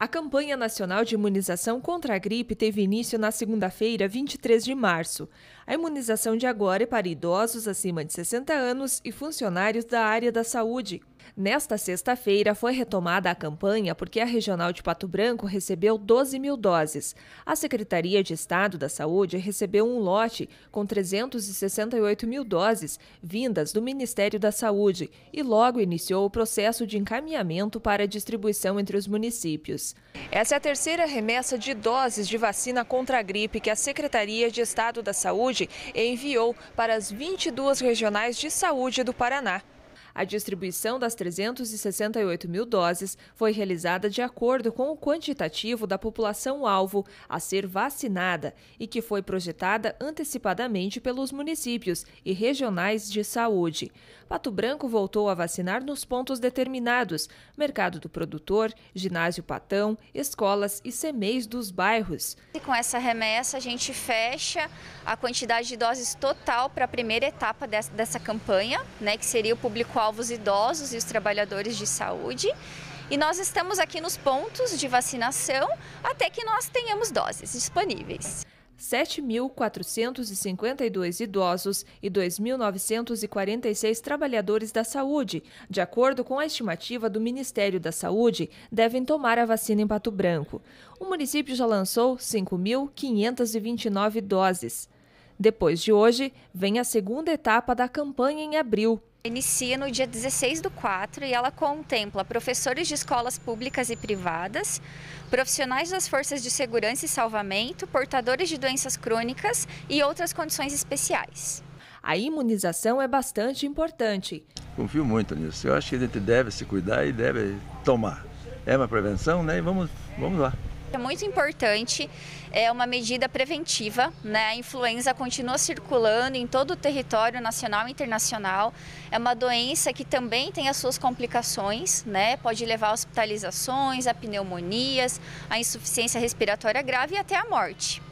A campanha nacional de imunização contra a gripe teve início na segunda-feira, 23 de março. A imunização de agora é para idosos acima de 60 anos e funcionários da área da saúde. Nesta sexta-feira foi retomada a campanha porque a Regional de Pato Branco recebeu 12 mil doses. A Secretaria de Estado da Saúde recebeu um lote com 368 mil doses vindas do Ministério da Saúde e logo iniciou o processo de encaminhamento para distribuição entre os municípios. Essa é a terceira remessa de doses de vacina contra a gripe que a Secretaria de Estado da Saúde enviou para as 22 regionais de saúde do Paraná. A distribuição das 368 mil doses foi realizada de acordo com o quantitativo da população-alvo a ser vacinada e que foi projetada antecipadamente pelos municípios e regionais de saúde. Pato Branco voltou a vacinar nos pontos determinados: Mercado do Produtor, Ginásio Patão, escolas e semeis dos bairros. E com essa remessa, a gente fecha a quantidade de doses total para a primeira etapa dessa, dessa campanha, né, que seria o público-alvo Alvos idosos e os trabalhadores de saúde. E nós estamos aqui nos pontos de vacinação até que nós tenhamos doses disponíveis. 7.452 idosos e 2.946 trabalhadores da saúde, de acordo com a estimativa do Ministério da Saúde, devem tomar a vacina em Pato Branco. O município já lançou 5.529 doses. Depois de hoje, vem a segunda etapa da campanha em abril inicia no dia 16 do 4 e ela contempla professores de escolas públicas e privadas, profissionais das forças de segurança e salvamento, portadores de doenças crônicas e outras condições especiais. A imunização é bastante importante. Confio muito nisso. Eu acho que a gente deve se cuidar e deve tomar. É uma prevenção, né? E vamos, vamos lá. É muito importante, é uma medida preventiva, né? A influenza continua circulando em todo o território nacional e internacional. É uma doença que também tem as suas complicações, né? Pode levar a hospitalizações, a pneumonias, a insuficiência respiratória grave e até a morte.